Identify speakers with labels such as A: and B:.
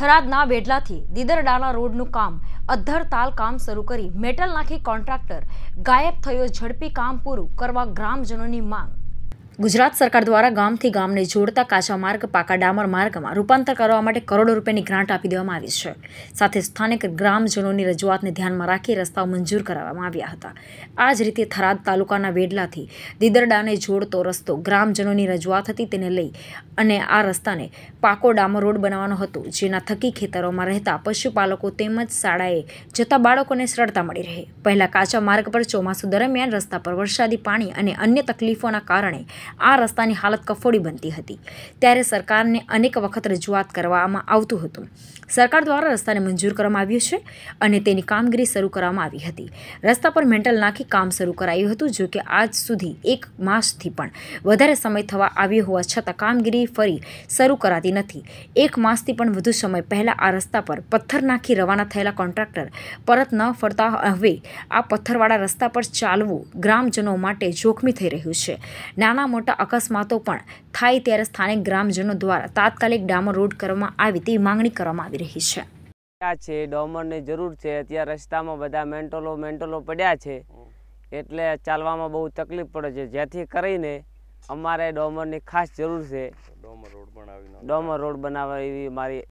A: થરાદના વેડલાથી દીદરડાના રોડનું કામ અધ્ધર તાલ કામ શરૂ કરી મેટલ નાખી કોન્ટ્રાક્ટર ગાયબ થયો ઝડપી કામ પૂરું કરવા ગ્રામજનોની માંગ ગુજરાત સરકાર દ્વારા ગામથી ગામને જોડતા કાચા માર્ગ પાકા ડામર માર્ગમાં રૂપાંતર કરવા માટે કરોડો રૂપિયાની ગ્રાન્ટ આપી દેવામાં આવી છે સાથે સ્થાનિક ગ્રામજનોની રજૂઆતને ધ્યાનમાં રાખી રસ્તાઓ મંજૂર કરાવવામાં આવ્યા હતા આ જ રીતે થરાદ તાલુકાના વેડલાથી દીદરડાને જોડતો રસ્તો ગ્રામજનોની રજૂઆત હતી તેને લઈ અને આ રસ્તાને પાકો ડામર રોડ બનાવવાનો હતો જેના થકી ખેતરોમાં રહેતા પશુપાલકો તેમજ શાળાએ જતા બાળકોને સરળતા મળી રહે પહેલાં કાચા માર્ગ પર ચોમાસું દરમિયાન રસ્તા પર વરસાદી પાણી અને અન્ય તકલીફોના કારણે આ રસ્તાની હાલત કફોડી બનતી હતી ત્યારે સરકારને અનેક વખત રજૂઆત કરવામાં આવતું હતું સરકાર દ્વારા રસ્તાને મંજૂર કરવામાં આવ્યું છે અને તેની કામગીરી શરૂ કરવામાં આવી હતી રસ્તા પર મેન્ટલ નાખી કામ શરૂ કરાયું હતું જો કે આજ સુધી એક માસથી પણ વધારે સમય થવા આવ્યો હોવા છતાં કામગીરી ફરી શરૂ કરાતી નથી એક માસથી પણ વધુ સમય પહેલાં આ રસ્તા પર પથ્થર નાખી રવાના થયેલા કોન્ટ્રાક્ટર પરત ન ફરતા હવે આ પથ્થરવાળા રસ્તા પર ચાલવું ગ્રામજનો માટે જોખમી થઈ રહ્યું છે નાના મોટા અકસ્માતો પણ થાય ત્યારે સ્થાનિક ગ્રામજનો દ્વારા તાત્કાલિક ડામર રોડ કરવામાં આવે તેવી માંગણી કરવામાં આવી રહી
B: છે છે ડોમરની જરૂર છે અત્યારે રસ્તામાં બધા મેન્ટલો મેન્ટલો પડ્યા છે એટલે ચાલવામાં બહુ તકલીફ પડે છે જેથી કરીને અમારે ડોમરની ખાસ જરૂર છે ડોમર રોડ બનાવી ડોમર રોડ બનાવવા એવી મારી